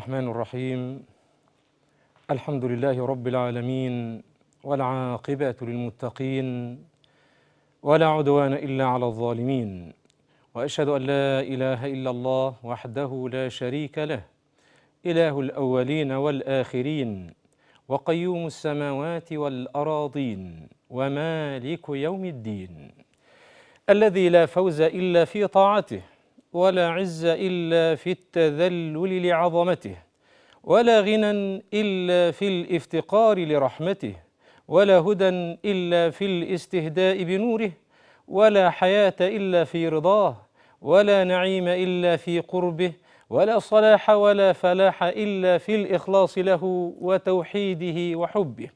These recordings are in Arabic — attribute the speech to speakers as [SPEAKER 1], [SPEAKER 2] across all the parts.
[SPEAKER 1] الرحمن الرحيم الحمد لله رب العالمين والعاقبة للمتقين ولا عدوان إلا على الظالمين وأشهد أن لا إله إلا الله وحده لا شريك له إله الأولين والآخرين وقيوم السماوات والأراضين ومالك يوم الدين الذي لا فوز إلا في طاعته ولا عز إلا في التذلل لعظمته ولا غنى إلا في الافتقار لرحمته ولا هدى إلا في الاستهداء بنوره ولا حياة إلا في رضاه ولا نعيم إلا في قربه ولا صلاح ولا فلاح إلا في الإخلاص له وتوحيده وحبه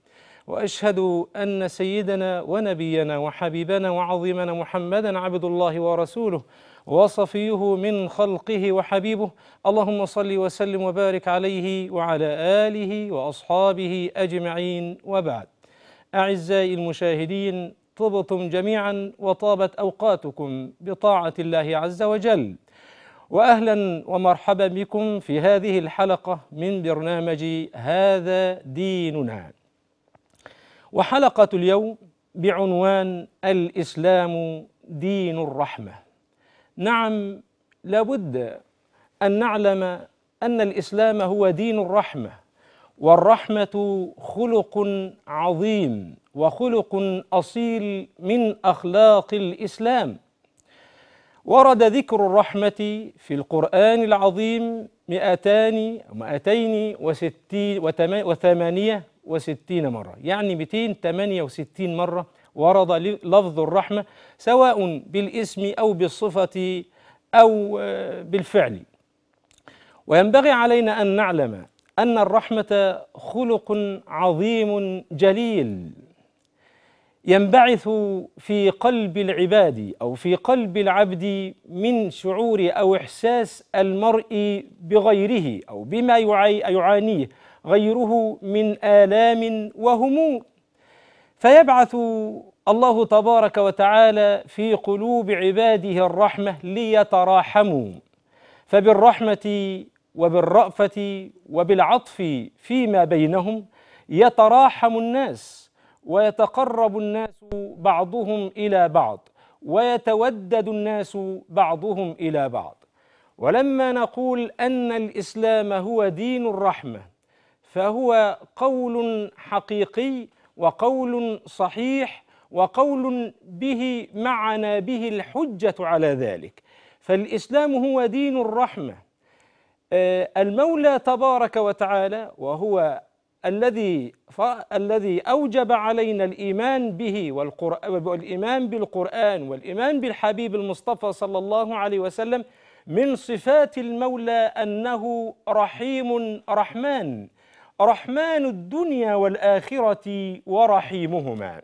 [SPEAKER 1] واشهد ان سيدنا ونبينا وحبيبنا وعظيمنا محمدا عبد الله ورسوله وصفيه من خلقه وحبيبه اللهم صل وسلم وبارك عليه وعلى آله وأصحابه أجمعين وبعد أعزائي المشاهدين طبتم جميعا وطابت أوقاتكم بطاعة الله عز وجل واهلا ومرحبا بكم في هذه الحلقه من برنامج هذا ديننا. وحلقه اليوم بعنوان الاسلام دين الرحمه. نعم لابد ان نعلم ان الاسلام هو دين الرحمه والرحمه خلق عظيم وخلق اصيل من اخلاق الاسلام ورد ذكر الرحمه في القران العظيم مئتان مئتين وستين وثمانية وستين مرة يعني 268 مرة ورد لفظ الرحمة سواء بالاسم أو بالصفة أو آه، بالفعل وينبغي علينا أن نعلم أن الرحمة خلق عظيم جليل ينبعث في قلب العباد أو في قلب العبد من شعور أو إحساس المرء بغيره أو بما يعانيه غيره من آلام وهموم فيبعث الله تبارك وتعالى في قلوب عباده الرحمه ليتراحموا فبالرحمه وبالرأفة وبالعطف فيما بينهم يتراحم الناس ويتقرب الناس بعضهم إلى بعض ويتودد الناس بعضهم إلى بعض ولما نقول أن الإسلام هو دين الرحمة فهو قول حقيقي وقول صحيح وقول به معنا به الحجة على ذلك فالإسلام هو دين الرحمة آه، المولى تبارك وتعالى وهو الذي الذي اوجب علينا الايمان به والايمان بالقران والايمان بالحبيب المصطفى صلى الله عليه وسلم من صفات المولى انه رحيم رحمن رحمن الدنيا والآخرة ورحيمهما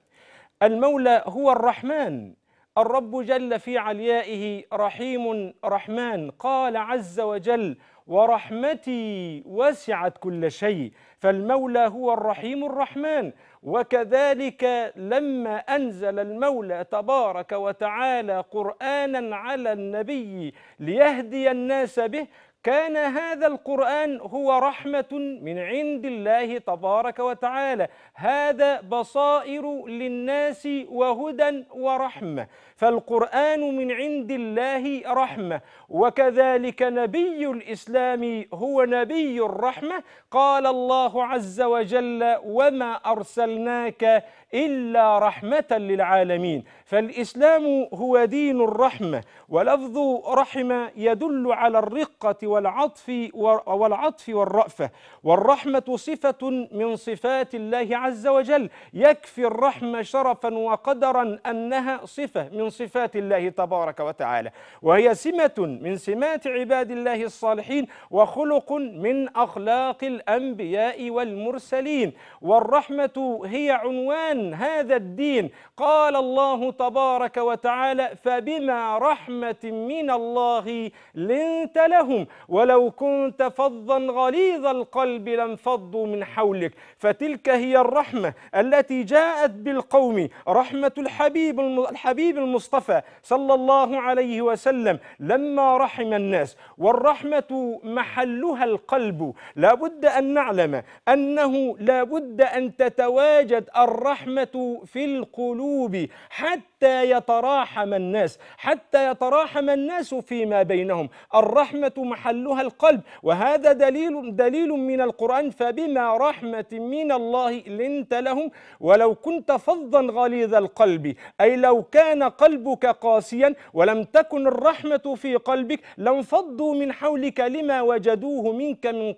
[SPEAKER 1] المولى هو الرحمن الرب جل في عليائه رحيم رحمن قال عز وجل ورحمتي وسعت كل شيء فالمولى هو الرحيم الرحمن وكذلك لما انزل المولى تبارك وتعالى قرانا على النبي ليهدي الناس به كان هذا القرآن هو رحمة من عند الله تبارك وتعالى هذا بصائر للناس وهدى ورحمة فالقرآن من عند الله رحمة وكذلك نبي الإسلام هو نبي الرحمة قال الله عز وجل وما أرسلناك إلا رحمة للعالمين فالإسلام هو دين الرحمة ولفظ رحم يدل على الرقة والعطف والعطف والرأفة والرحمة صفة من صفات الله عز وجل يكفي الرحمة شرفا وقدرا أنها صفة من صفات الله تبارك وتعالى وهي سمة من سمات عباد الله الصالحين وخلق من أخلاق الأنبياء والمرسلين والرحمة هي عنوان عن هذا الدين قال الله تبارك وتعالى فبما رحمة من الله لنت لهم ولو كنت فظا غليظ القلب لانفضوا من حولك فتلك هي الرحمة التي جاءت بالقوم رحمة الحبيب الحبيب المصطفى صلى الله عليه وسلم لما رحم الناس والرحمة محلها القلب لا بد أن نعلم أنه لا بد أن تتواجد الرحمة الرحمة في القلوب حتى حتى يتراحم الناس حتى يتراحم الناس فيما بينهم الرحمة محلها القلب وهذا دليل دليل من القرآن فبما رحمة من الله لنت لهم ولو كنت فظا غليظ القلب أي لو كان قلبك قاسيا ولم تكن الرحمة في قلبك لانفضوا من حولك لما وجدوه منك من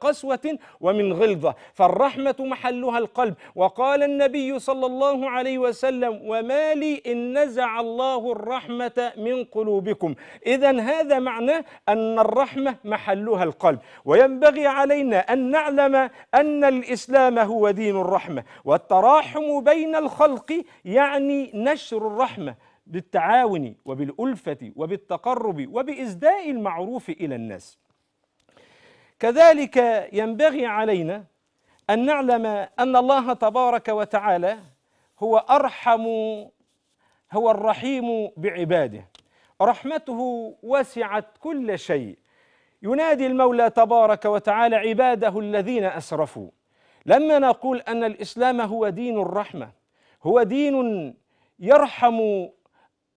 [SPEAKER 1] قسوة ومن غلظة فالرحمة محلها القلب وقال النبي صلى الله عليه وسلم وما لي إن نزع الله الرحمة من قلوبكم إذا هذا معناه أن الرحمة محلها القلب وينبغي علينا أن نعلم أن الإسلام هو دين الرحمة والتراحم بين الخلق يعني نشر الرحمة بالتعاون وبالألفة وبالتقرب وبإزداء المعروف إلى الناس كذلك ينبغي علينا أن نعلم أن الله تبارك وتعالى هو أرحم هو الرحيم بعباده رحمته وسعت كل شيء ينادي المولى تبارك وتعالى عباده الذين اسرفوا لما نقول ان الاسلام هو دين الرحمه هو دين يرحم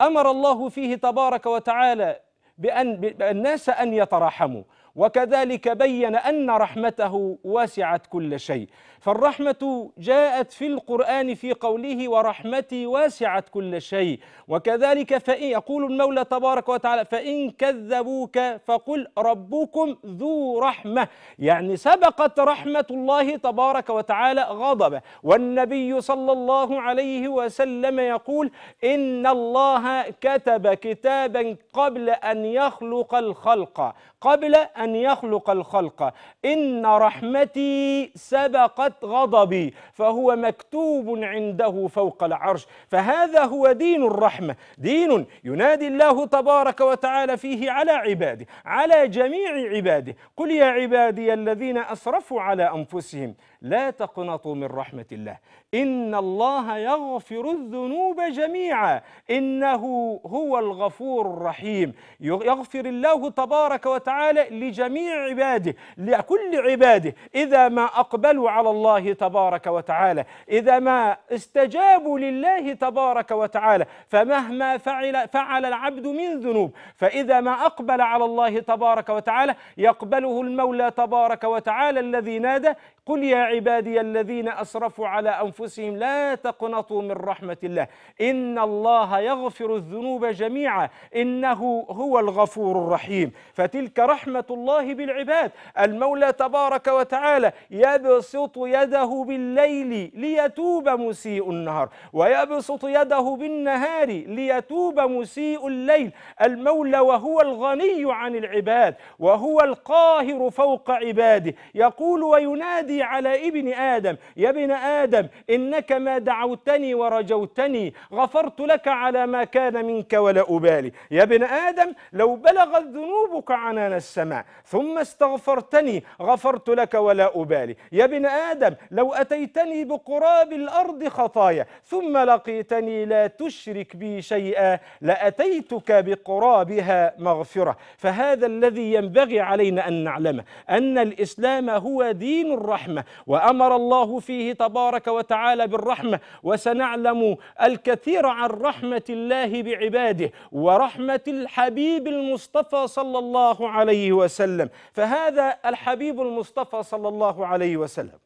[SPEAKER 1] امر الله فيه تبارك وتعالى بان الناس ان يتراحموا وكذلك بين ان رحمته وسعت كل شيء فالرحمة جاءت في القرآن في قوله ورحمتي واسعت كل شيء وكذلك فإن يقول المولى تبارك وتعالى فإن كذبوك فقل ربكم ذو رحمة يعني سبقت رحمة الله تبارك وتعالى غضبه والنبي صلى الله عليه وسلم يقول إن الله كتب كتابا قبل أن يخلق الخلق قبل أن يخلق الخلق إن رحمتي سبقت غضبي فهو مكتوب عنده فوق العرش فهذا هو دين الرحمة دين ينادي الله تبارك وتعالى فيه على عباده على جميع عباده قل يا عبادي الذين أسرفوا على أنفسهم لا تقنطوا من رحمة الله إن الله يغفر الذنوب جميعا إنه هو الغفور الرحيم يغفر الله تبارك وتعالى لجميع عباده لكل عباده إذا ما أقبلوا على الله تبارك وتعالى إذا ما استجابوا لله تبارك وتعالى فمهما فعل فعل العبد من ذنوب فإذا ما أقبل على الله تبارك وتعالى يقبله المولى تبارك وتعالى الذي نادى قل يا عبادي الذين أسرفوا على أنفسهم لا تقنطوا من رحمة الله إن الله يغفر الذنوب جميعا إنه هو الغفور الرحيم فتلك رحمة الله بالعباد المولى تبارك وتعالى يبسط يده بالليل ليتوب مسيء النهار ويبسط يده بالنهار ليتوب مسيء الليل المولى وهو الغني عن العباد وهو القاهر فوق عباده يقول وينادي ينادي على ابن آدم يا ابن آدم إنك ما دعوتني ورجوتني غفرت لك على ما كان منك ولا أبالي يا ابن آدم لو بلغت ذنوبك عنان السماء ثم استغفرتني غفرت لك ولا أبالي يا ابن آدم لو أتيتني بقراب الأرض خطايا ثم لقيتني لا تشرك بي شيئا لأتيتك بقرابها مغفرة فهذا الذي ينبغي علينا أن نعلمه أن الإسلام هو دين الرحمة الرحمة وأمر الله فيه تبارك وتعالى بالرحمة وسنعلم الكثير عن رحمة الله بعباده ورحمة الحبيب المصطفى صلى الله عليه وسلم فهذا الحبيب المصطفى صلى الله عليه وسلم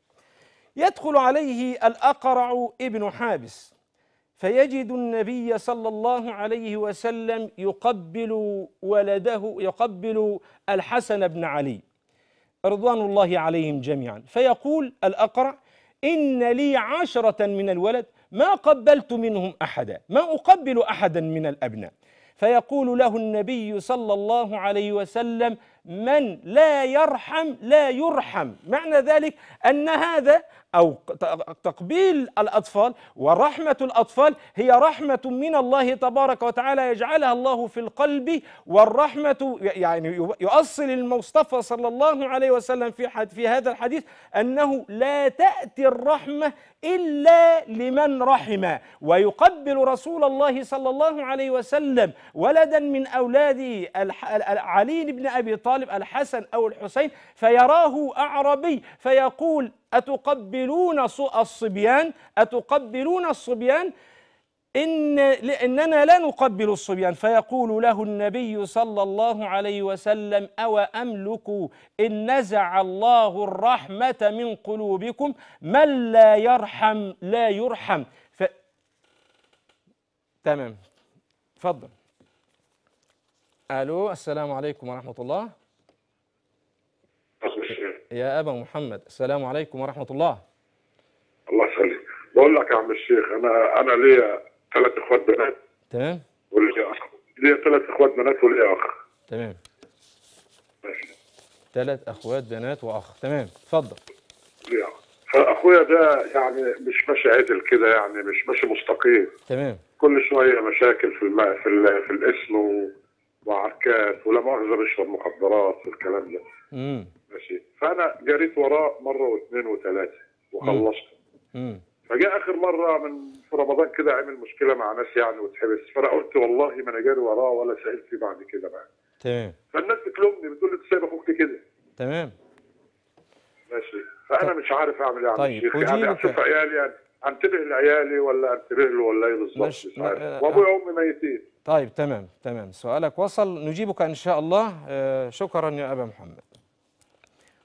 [SPEAKER 1] يدخل عليه الأقرع ابن حابس فيجد النبي صلى الله عليه وسلم يقبل ولده يقبل الحسن بن علي رضوان الله عليهم جميعا فيقول الأقرع إن لي عشرة من الولد ما قبلت منهم أحدا ما أقبل أحدا من الأبناء فيقول له النبي صلى الله عليه وسلم من لا يرحم لا يرحم معنى ذلك أن هذا أو تقبيل الأطفال ورحمة الأطفال هي رحمة من الله تبارك وتعالى يجعلها الله في القلب والرحمة يعني يؤصل المصطفى صلى الله عليه وسلم في في هذا الحديث أنه لا تأتي الرحمة إلا لمن رحم ويقبل رسول الله صلى الله عليه وسلم ولدا من أولاد علي بن أبي طالب الحسن أو الحسين فيراه أعربي فيقول أتقبلون الصبيان أتقبلون الصبيان إن إننا لا نقبل الصبيان فيقول له النبي صلى الله عليه وسلم أو أملك إن نزع الله الرحمة من قلوبكم من لا يرحم لا يرحم ف... تمام تفضل ألو السلام عليكم ورحمة الله يا أبا محمد السلام عليكم ورحمة الله
[SPEAKER 2] الله يخليك بقول لك يا عم الشيخ أنا أنا ليا ثلاث اخوات بنات تمام وليا اخ ليا ثلاث اخوات بنات وليا اخ تمام ماشي
[SPEAKER 1] ثلاث اخوات بنات واخ تمام اتفضل
[SPEAKER 2] فاخويا ده يعني مش ماشي عدل كده يعني مش ماشي مستقيم تمام كل شويه مشاكل في الماء في الـ في الاسم وعركات ولا مؤاخذه بيشرب مخدرات والكلام ده امم ماشي فانا جريت وراه مره واثنين وثلاثه وخلصت امم فجاء اخر مره من في رمضان كده عمل مشكله مع ناس يعني واتحبس فانا قلت والله ما انا جاري وراه ولا سالت فيه بعد كده بقى تمام فالناس بتلومني بتقول لي انت سايب اخوك كده تمام ماشي فانا طيب. مش عارف اعمل ايه يعني طيب الشيخ يعني اشوف عيالي يعني انتبه لعيالي ولا انتبه له ولا ايه بالظبط مش عارف وابويا آه.
[SPEAKER 3] وامي ميتين
[SPEAKER 1] طيب تمام تمام سؤالك وصل نجيبك ان شاء الله آه، شكرا يا ابا محمد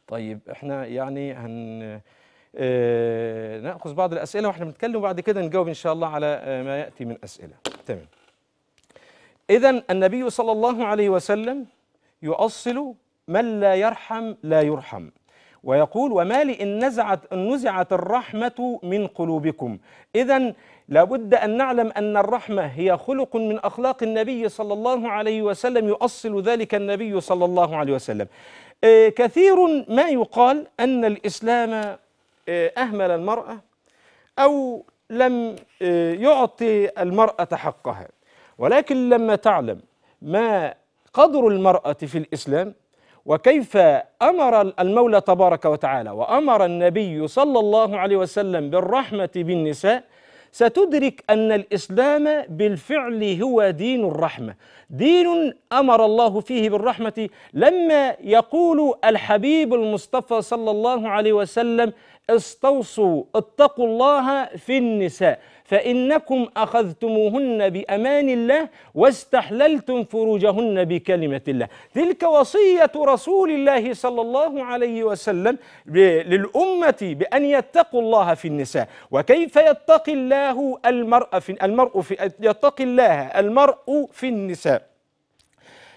[SPEAKER 1] طيب احنا يعني هن آه، ناخذ بعض الاسئله واحنا بنتكلم وبعد كده نجاوب ان شاء الله على ما ياتي من اسئله تمام اذا النبي صلى الله عليه وسلم يؤصل من لا يرحم لا يرحم ويقول وما لي إن نزعت, إن نزعت الرحمة من قلوبكم إذا لابد أن نعلم أن الرحمة هي خلق من أخلاق النبي صلى الله عليه وسلم يؤصل ذلك النبي صلى الله عليه وسلم آه، كثير ما يقال أن الإسلام آه، أهمل المرأة أو لم آه، يعطي المرأة حقها ولكن لما تعلم ما قدر المرأة في الإسلام وكيف أمر المولى تبارك وتعالى وأمر النبي صلى الله عليه وسلم بالرحمة بالنساء ستدرك أن الإسلام بالفعل هو دين الرحمة دين أمر الله فيه بالرحمة لما يقول الحبيب المصطفى صلى الله عليه وسلم استوصوا اتقوا الله في النساء فإنكم أخذتموهن بأمان الله واستحللتم فروجهن بكلمة الله تلك وصية رسول الله صلى الله عليه وسلم للأمة بأن يتقوا الله في النساء وكيف يتقي الله المرأة في المرء في يتقي الله المرء في النساء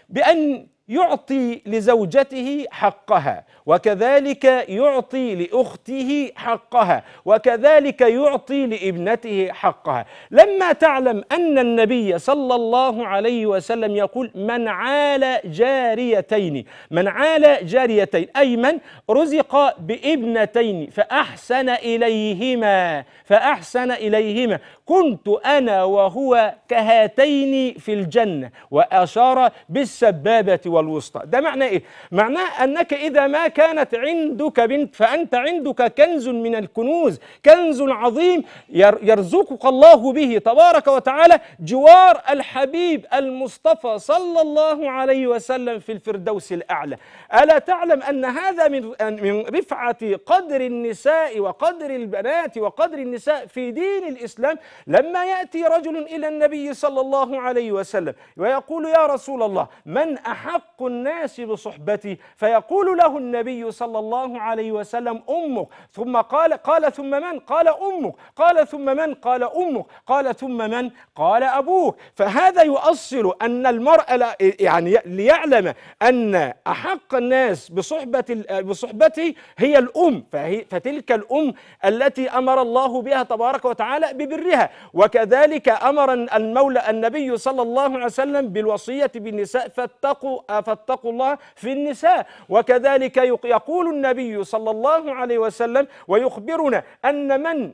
[SPEAKER 1] بأن يعطي لزوجته حقها وكذلك يعطي لاخته حقها وكذلك يعطي لابنته حقها لما تعلم ان النبي صلى الله عليه وسلم يقول من عال جاريتين من عال جاريتين اي من رزق بابنتين فاحسن اليهما فاحسن اليهما كنت أنا وهو كهاتين في الجنة وأشار بالسبابة والوسطى ده معنى إيه؟ معناه أنك إذا ما كانت عندك بنت فأنت عندك كنز من الكنوز كنز عظيم يرزقك الله به تبارك وتعالى جوار الحبيب المصطفى صلى الله عليه وسلم في الفردوس الأعلى ألا تعلم أن هذا من من رفعة قدر النساء وقدر البنات وقدر النساء في دين الإسلام لما يأتي رجل إلى النبي صلى الله عليه وسلم ويقول يا رسول الله من أحق الناس بصحبتي فيقول له النبي صلى الله عليه وسلم أمك ثم قال قال ثم من قال أمك قال ثم من قال أمك قال ثم من قال أبوك فهذا يؤصل أن المرأة يعني ليعلم أن أحق الناس بصحبة بصحبته هي الأم فتلك الأم التي أمر الله بها تبارك وتعالى ببرها وكذلك أمر المولى النبي صلى الله عليه وسلم بالوصية بالنساء فاتقوا, فاتقوا الله في النساء وكذلك يقول النبي صلى الله عليه وسلم ويخبرنا أن من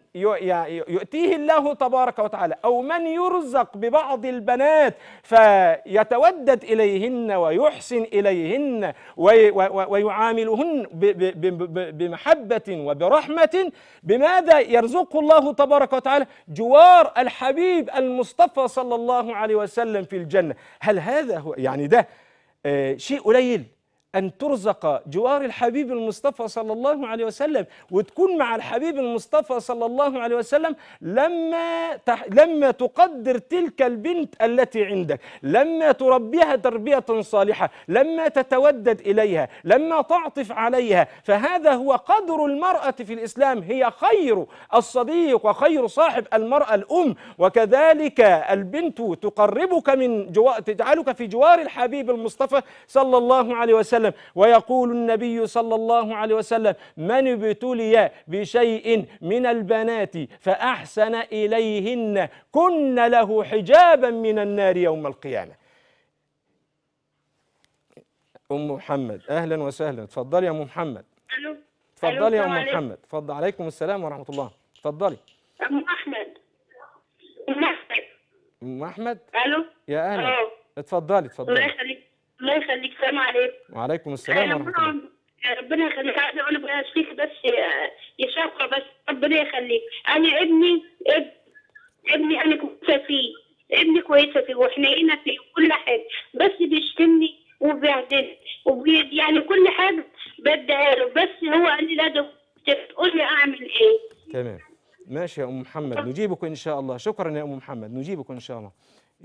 [SPEAKER 1] يؤتيه الله تبارك وتعالى أو من يرزق ببعض البنات فيتودد إليهن ويحسن إليهن ويعاملهن بمحبة وبرحمة بماذا يرزقه الله تبارك وتعالى جوار انتظار الحبيب المصطفى صلى الله عليه وسلم في الجنة هل هذا هو يعني ده آه، شيء قليل أن ترزق جوار الحبيب المصطفى صلى الله عليه وسلم وتكون مع الحبيب المصطفى صلى الله عليه وسلم لما تح لما تقدر تلك البنت التي عندك لما تربيها تربية صالحة لما تتودد إليها لما تعطف عليها فهذا هو قدر المرأة في الإسلام هي خير الصديق وخير صاحب المرأة الأم وكذلك البنت تقربك من جوار تجعلك في جوار الحبيب المصطفى صلى الله عليه وسلم وسلم ويقول النبي صلى الله عليه وسلم من ابتلي بشيء من البنات فأحسن إليهن كن له حجابا من النار يوم القيامة أم محمد أهلا وسهلا تفضلي يا أم محمد
[SPEAKER 2] ألو تفضلي يا أم محمد
[SPEAKER 1] تفضل عليكم السلام ورحمة الله تفضلي
[SPEAKER 2] أم أحمد
[SPEAKER 1] أم أحمد أم أحمد
[SPEAKER 2] ألو يا أهلا
[SPEAKER 1] اتفضلي اتفضلي الله
[SPEAKER 2] يخليك الله يخليك السلام عليكم
[SPEAKER 1] وعليكم السلام ورحمه
[SPEAKER 2] الله ربنا يخليك انا اقول اشفيك بس يا بس ربنا يخليك انا ابني ابني, ابني انا كويسه فيه ابني كويسه فيه وحنينه فيه وكل حاجه بس بيشتمني وبيعدل وبيد يعني كل حاجه بدي له بس هو قال لي لا تقول لي اعمل ايه
[SPEAKER 1] تمام ماشي يا ام محمد نجيبك ان شاء الله شكرا يا ام محمد نجيبك ان شاء الله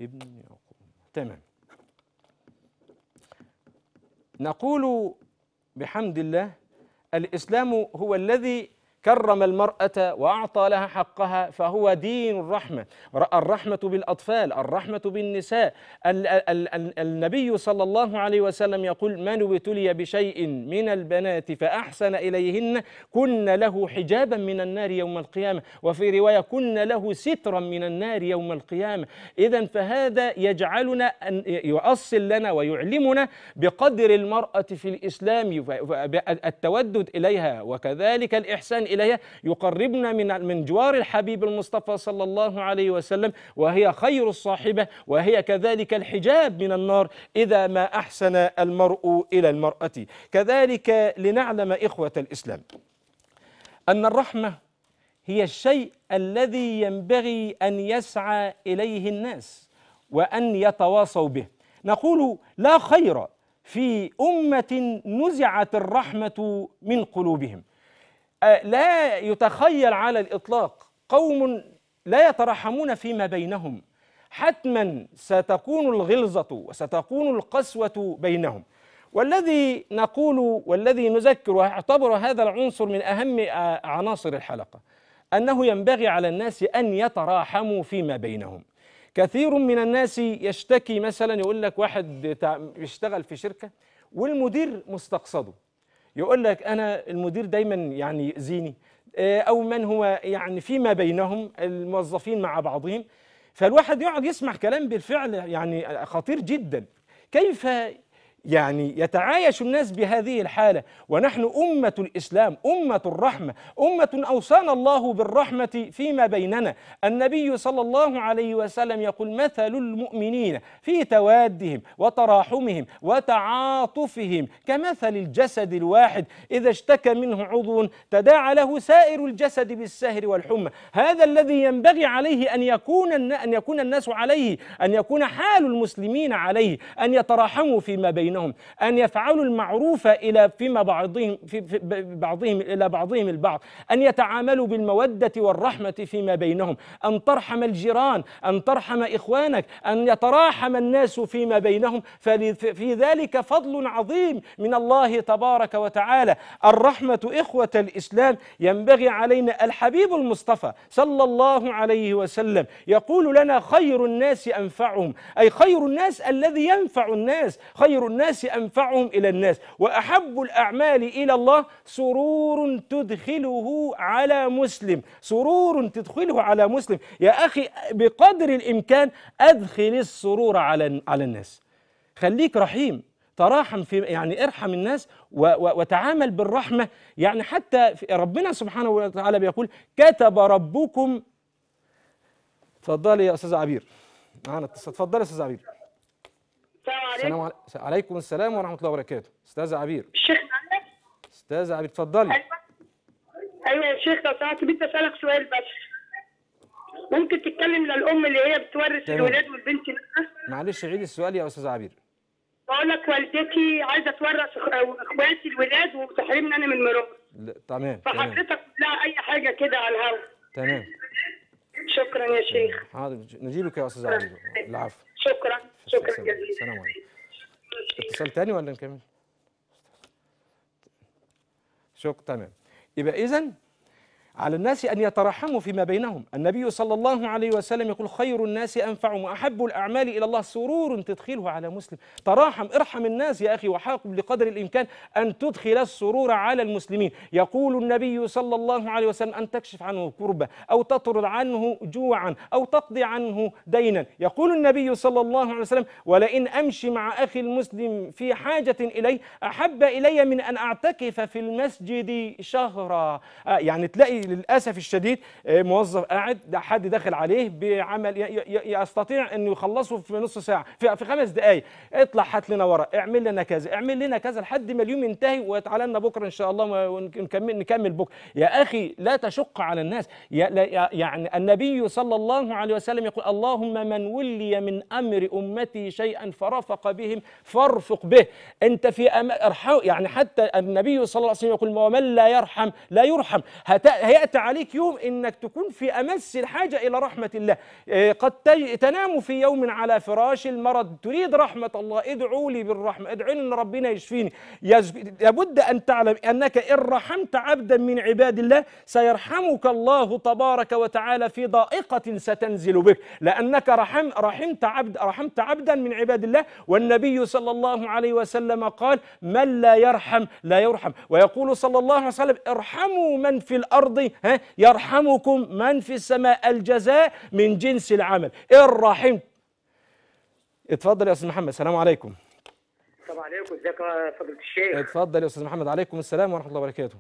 [SPEAKER 1] ابني تمام نقول بحمد الله الإسلام هو الذي كرم المرأة وأعطى لها حقها فهو دين الرحمة الرحمة بالأطفال الرحمة بالنساء النبي صلى الله عليه وسلم يقول من ابتلي بشيء من البنات فأحسن إليهن كن له حجابا من النار يوم القيامة وفي رواية كن له سترا من النار يوم القيامة إذا فهذا يجعلنا أن يؤصل لنا ويعلمنا بقدر المرأة في الإسلام التودد إليها وكذلك الإحسان إليها يقربنا من من جوار الحبيب المصطفى صلى الله عليه وسلم وهي خير الصاحبة وهي كذلك الحجاب من النار إذا ما أحسن المرء إلى المرأة كذلك لنعلم إخوة الإسلام أن الرحمة هي الشيء الذي ينبغي أن يسعى إليه الناس وأن يتواصوا به نقول لا خير في أمة نزعت الرحمة من قلوبهم لا يتخيل على الإطلاق قوم لا يترحمون فيما بينهم حتما ستكون الغلظة وستكون القسوة بينهم والذي نقول والذي نذكر واعتبر هذا العنصر من أهم عناصر الحلقة أنه ينبغي على الناس أن يتراحموا فيما بينهم كثير من الناس يشتكي مثلا يقول لك واحد يشتغل في شركة والمدير مستقصده يقول لك انا المدير دايما يعني يأذيني آه، او من هو يعني فيما بينهم الموظفين مع بعضهم فالواحد يقعد يسمع كلام بالفعل يعني خطير جدا كيف يعني يتعايش الناس بهذه الحالة ونحن أمة الإسلام أمة الرحمة أمة أوصانا الله بالرحمة فيما بيننا النبي صلى الله عليه وسلم يقول مثل المؤمنين في توادهم وتراحمهم وتعاطفهم كمثل الجسد الواحد إذا اشتكى منه عضو تداعى له سائر الجسد بالسهر والحمى هذا الذي ينبغي عليه أن يكون أن يكون الناس عليه أن يكون حال المسلمين عليه أن يتراحموا فيما بيننا بينهم أن يفعلوا المعروف إلى فيما بعضهم في بعضهم إلى بعضهم البعض أن يتعاملوا بالمودة والرحمة فيما بينهم أن ترحم الجيران أن ترحم إخوانك أن يتراحم الناس فيما بينهم ففي ذلك فضل عظيم من الله تبارك وتعالى الرحمة إخوة الإسلام ينبغي علينا الحبيب المصطفى صلى الله عليه وسلم يقول لنا خير الناس أنفعهم أي خير الناس الذي ينفع الناس خير الناس الناس أنفعهم إلى الناس وأحب الأعمال إلى الله سرور تدخله على مسلم سرور تدخله على مسلم يا أخي بقدر الإمكان أدخل السرور على على الناس خليك رحيم تراحم في يعني ارحم الناس و و وتعامل بالرحمه يعني حتى ربنا سبحانه وتعالى بيقول كتب ربكم اتفضلي يا استاذ عبير معانا اتفضلي يا استاذ عبير السلام عليكم عليكم السلام ورحمه الله وبركاته أستاذة عبير الشيخ أستاذة عبير اتفضلي ايوه, أيوة يا شيخ لو سمحت بدي اسالك
[SPEAKER 2] سؤال بس ممكن تتكلم للام اللي هي بتورث الولاد والبنت نفسها
[SPEAKER 1] معلش عيد السؤال يا أستاذة عبير
[SPEAKER 2] بقول لك والدتي عايزه تورث اخواتي الولاد وتحرمني انا من
[SPEAKER 1] مراتي تمام فحضرتك
[SPEAKER 2] لا اي حاجه كده على الهوا تمام شكرا يا شيخ
[SPEAKER 1] حاضر نعم. نجيبك يا استاذ عبيده طيب. العفو
[SPEAKER 2] شكرا شكرا جزيلا السلام
[SPEAKER 1] عليكم اتصل ثاني ولا نكمل؟ شكرا تمام يبقى اذا على الناس أن يترحموا فيما بينهم النبي صلى الله عليه وسلم يقول خير الناس أنفعهم وأحب الأعمال إلى الله سرور تدخله على مسلم تراحم ارحم الناس يا أخي وحاكم بقدر الإمكان أن تدخل السرور على المسلمين يقول النبي صلى الله عليه وسلم أن تكشف عنه كربة أو تطرد عنه جوعا أو تقضي عنه دينا يقول النبي صلى الله عليه وسلم ولئن أمشي مع أخي المسلم في حاجة إلي أحب إلي من أن أعتكف في المسجد شهرا آه، يعني تلاقي للاسف الشديد آه، موظف قاعد ده حد داخل عليه بعمل يستطيع انه يخلصه في نص ساعه في خمس دقائق اطلع هات لنا ورا اعمل لنا كذا اعمل لنا كذا لحد ما اليوم ينتهي ويتعالى لنا بكره ان شاء الله ونكمل نكمل بكره يا اخي لا تشق على الناس يعني النبي صلى الله عليه وسلم يقول اللهم من ولي من امر امتي شيئا فرفق بهم فارفق به انت في أم... يعني حتى النبي صلى الله عليه وسلم يقول ومن لا يرحم لا يرحم هت... هي يأتي عليك يوم أنك تكون في أمس الحاجة إلى رحمة الله آه، قد تنام في يوم على فراش المرض تريد رحمة الله ادعوا لي بالرحمة ادعيني أن ربنا يشفيني لابد أن تعلم أنك إن رحمت عبدا من عباد الله سيرحمك الله تبارك وتعالى في ضائقة ستنزل بك لأنك رحم رحمت عبد رحمت عبدا من عباد الله والنبي صلى الله عليه وسلم قال من لا يرحم لا يرحم ويقول صلى الله عليه وسلم ارحموا من في الأرض ها يرحمكم من في السماء الجزاء من جنس العمل إيه الرحيم اتفضل يا استاذ محمد السلام عليكم
[SPEAKER 2] السلام عليكم ازيك يا فضيله الشيخ
[SPEAKER 1] اتفضل يا استاذ محمد عليكم السلام ورحمه الله وبركاته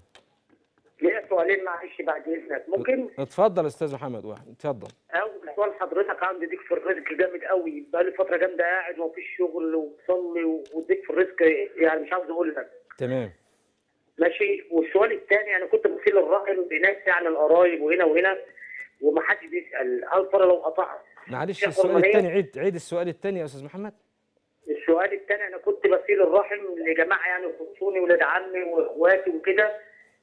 [SPEAKER 2] ليا سؤالين معلش بعد اذنك ممكن
[SPEAKER 1] اتفضل يا استاذ محمد واحد اتفضل
[SPEAKER 2] اول سؤال حضرتك عندي ديك في الرزق جامد قوي بقالي فتره جامده قاعد ومفيش شغل وبصلي وديك في الرزق يعني مش عاوز اقول لك تمام ماشي والسؤال الثاني انا كنت بصيل الرقم بناس على يعني القرايب وهنا وهنا ومحدش بيسال هل ترى لو قطعت
[SPEAKER 1] معلش السؤال الثاني عيد عيد السؤال الثاني يا استاذ محمد
[SPEAKER 2] السؤال الثاني انا كنت بسيل الرحم لجماعه يعني خصوني ولاد عمي واخواتي وكده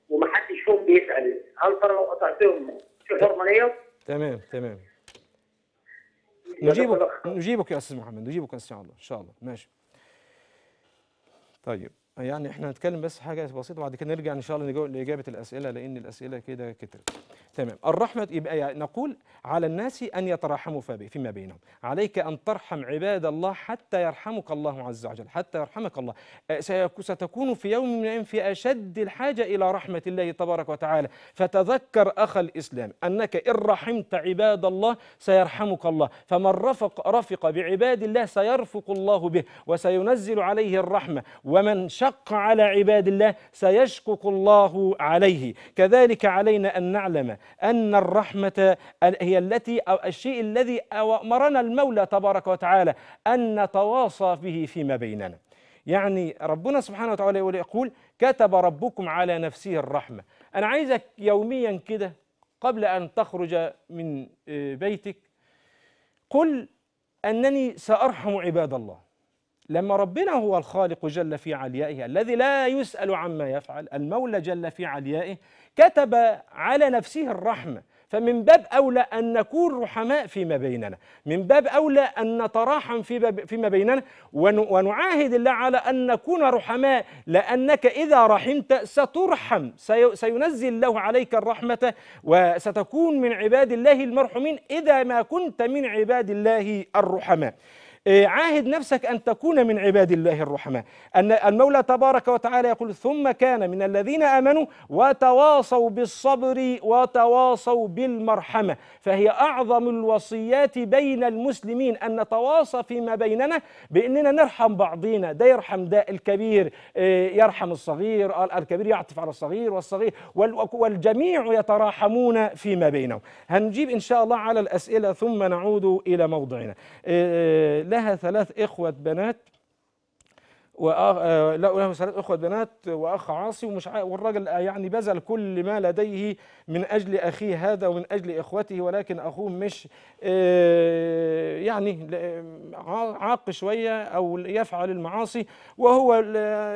[SPEAKER 2] ومحدش فيهم بيسال هل ترى لو قطعتهم في حرمانيه؟
[SPEAKER 1] تمام تمام نجيبك نجيبك يا استاذ محمد نجيبك ان شاء الله ان شاء الله ماشي طيب يعني احنا هنتكلم بس حاجه بسيطه وبعد كده نرجع ان شاء الله لاجابه الاسئله لان الاسئله كده كترت تمام الرحمه يبقى يعني نقول على الناس ان يتراحموا فيما بينهم عليك ان ترحم عباد الله حتى يرحمك الله عز وجل حتى يرحمك الله ستكون في يوم من الايام في اشد الحاجه الى رحمه الله تبارك وتعالى فتذكر اخ الاسلام انك ان رحمت عباد الله سيرحمك الله فمن رفق رفق بعباد الله سيرفق الله به وسينزل عليه الرحمه ومن شاء شق على عباد الله سيشكك الله عليه كذلك علينا أن نعلم أن الرحمة هي التي أو الشيء الذي أمرنا المولى تبارك وتعالى أن نتواصى به فيما بيننا يعني ربنا سبحانه وتعالى يقول كتب ربكم على نفسه الرحمة أنا عايزك يوميا كده قبل أن تخرج من آه، بيتك قل أنني سأرحم عباد الله لما ربنا هو الخالق جل في عليائه الذي لا يسأل عما يفعل المولى جل في عليائه كتب على نفسه الرحمة فمن باب أولى أن نكون رحماء فيما بيننا من باب أولى أن نتراحم فيما بيننا ونعاهد الله على أن نكون رحماء لأنك إذا رحمت سترحم سينزل الله عليك الرحمة وستكون من عباد الله المرحومين إذا ما كنت من عباد الله الرحماء إيه، عاهد نفسك أن تكون من عباد الله الرحماء أن المولى تبارك وتعالى يقول ثم كان من الذين آمنوا وتواصوا بالصبر وتواصوا بالمرحمة فهي أعظم الوصيات بين المسلمين أن نتواصى فيما بيننا بأننا نرحم بعضينا ده يرحم ده الكبير إيه، يرحم الصغير آه، الكبير يعطف على الصغير والصغير والجميع يتراحمون فيما بينهم هنجيب إن شاء الله على الأسئلة ثم نعود إلى موضعنا لا إيه، لها ثلاث إخوة بنات آه، آه، لا له ثلاث اخوه بنات واخ عاصي ومش ع... والراجل يعني بذل كل ما لديه من اجل اخيه هذا ومن اجل اخوته ولكن اخوه مش آه، يعني عاق شويه او يفعل المعاصي وهو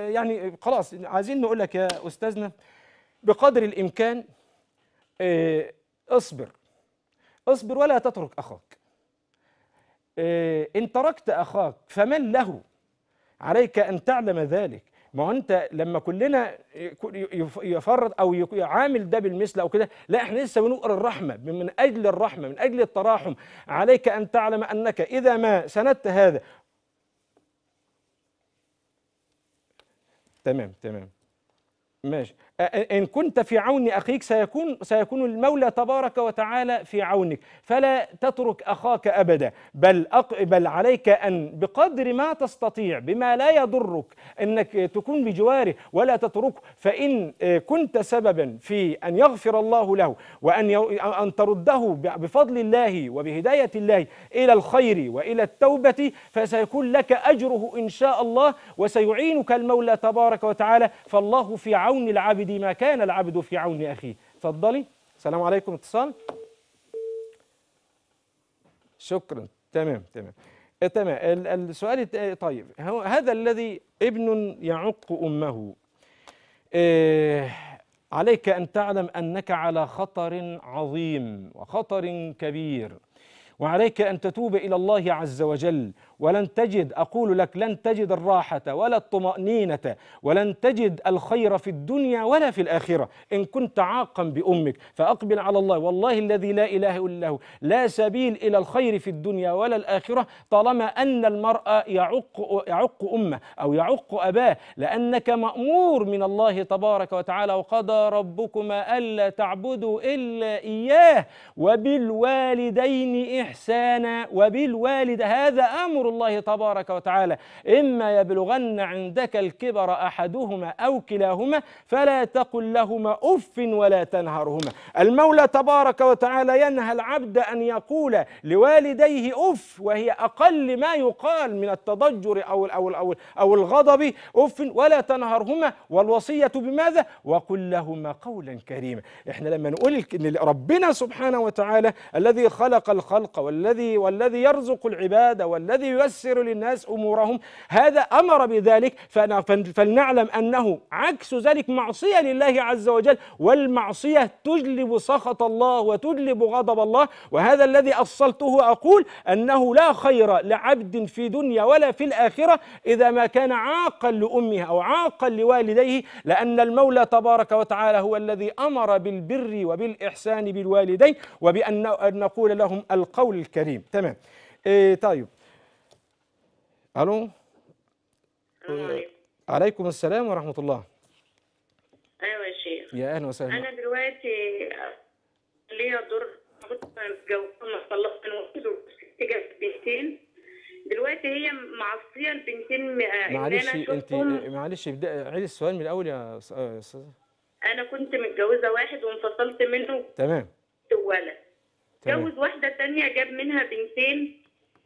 [SPEAKER 1] يعني خلاص عايزين نقول لك يا استاذنا بقدر الامكان اصبر اصبر ولا تترك اخاك إيه، إن تركت أخاك فمن له عليك أن تعلم ذلك ما هو انت لما كلنا يفرض او يعامل ده بالمثل او كده لا احنا لسه بنقر الرحمه من اجل الرحمه من اجل التراحم عليك ان تعلم انك اذا ما سندت هذا تمام تمام ماشي إن كنت في عون أخيك سيكون سيكون المولى تبارك وتعالى في عونك فلا تترك أخاك أبدا بل أق بل عليك أن بقدر ما تستطيع بما لا يضرك أنك تكون بجواره ولا تتركه فإن آه، كنت سببا في أن يغفر الله له وأن أن ترده بفضل الله وبهداية الله إلى الخير وإلى التوبة فسيكون لك أجره إن شاء الله وسيعينك المولى تبارك وتعالى فالله في عون العبد سيدي ما كان العبد في عون أخيه تفضلي السلام عليكم اتصال شكرا تمام تمام آه، تمام السؤال آه، طيب هذا الذي ابن يعق أمه إيه عليك أن تعلم أنك على خطر عظيم وخطر كبير وعليك أن تتوب إلى الله عز وجل ولن تجد أقول لك لن تجد الراحة ولا الطمأنينة ولن تجد الخير في الدنيا ولا في الآخرة إن كنت عاقا بأمك فأقبل على الله والله الذي لا إله إلا هو لا سبيل إلى الخير في الدنيا ولا الآخرة طالما أن المرأة يعق, يعق أمه أو يعق أباه لأنك مأمور من الله تبارك وتعالى وقضى ربكما ألا تعبدوا إلا إياه وبالوالدين إحسانا وبالوالد هذا أمر الله تبارك وتعالى إما يبلغن عندك الكبر أحدهما أو كلاهما فلا تقل لهما أف ولا تنهرهما المولى تبارك وتعالى ينهى العبد أن يقول لوالديه أف وهي أقل ما يقال من التضجر أو أو أو أو الغضب أف ولا تنهرهما والوصية بماذا؟ وقل لهما قولا كريما احنا لما نقول ربنا سبحانه وتعالى الذي خلق الخلق والذي والذي يرزق العباد والذي ييسر للناس أمورهم هذا أمر بذلك فلنعلم أنه عكس ذلك معصية لله عز وجل والمعصية تجلب سخط الله وتجلب غضب الله وهذا الذي أصلته أقول أنه لا خير لعبد في دنيا ولا في الآخرة إذا ما كان عاقا لأمه أو عاقا لوالديه لأن المولى تبارك وتعالى هو الذي أمر بالبر وبالإحسان بالوالدين وبأن نقول لهم القول الكريم تمام إيه طيب الو آه، عليكم السلام ورحمه الله
[SPEAKER 2] ايوه يا شيخ يا اهلا وسهلا انا دلوقتي ليا دور متجوزه من جابت بنتين دلوقتي هي معصيه البنتين آه، معلش انت آه،
[SPEAKER 1] معلش ابدا عيد السؤال من الاول يا استاذه
[SPEAKER 2] انا كنت متجوزه واحد وانفصلت منه تمام ولد اتجوز واحده ثانيه جاب منها بنتين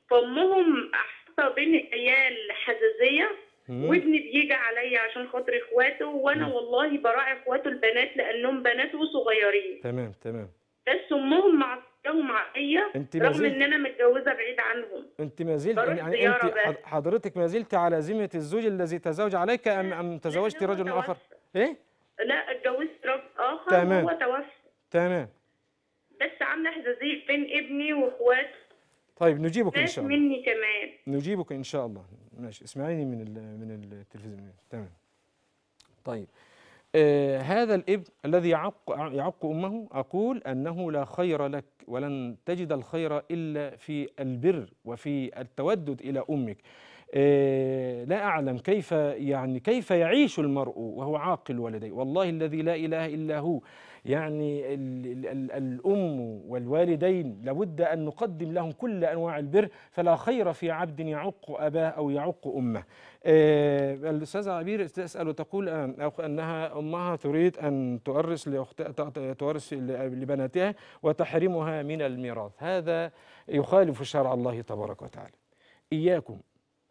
[SPEAKER 2] فامهم خاصه بين عيال حزازيه وابني بيجي عليا عشان خاطر اخواته وانا مم. والله براعي اخواته البنات لانهم بنات وصغيرين
[SPEAKER 1] تمام تمام
[SPEAKER 2] بس امهم معصبهم عليا رغم ان انا متجوزه بعيد عنهم
[SPEAKER 1] انت ما زلت يعني انت حضرتك ما زلت على ذمه الزوج الذي تزوج عليك ام ام تزوجت رجل توفى. اخر؟ ايه؟
[SPEAKER 2] لا اتجوزت رجل اخر تمام هو توفى تمام بس عامله حزازيه بين ابني واخواته
[SPEAKER 1] طيب نجيبك ان شاء الله
[SPEAKER 2] مني كمان
[SPEAKER 1] نجيبك ان شاء الله ماشي اسمعيني من من التلفزيون تمام طيب آه هذا الابن الذي يعق يعق امه اقول انه لا خير لك ولن تجد الخير الا في البر وفي التودد الى امك آه، لا اعلم كيف يعني كيف يعيش المرء وهو عاقل ولديه والله الذي لا اله الا هو يعني ال ال الأم والوالدين لابد أن نقدم لهم كل أنواع البر فلا خير في عبد يعق أباه أو يعق أمه آه، الأستاذة عبير تسأل وتقول أن أنها أمها تريد أن تؤرس تورث لبناتها وتحرمها من الميراث هذا يخالف شرع الله تبارك وتعالى إياكم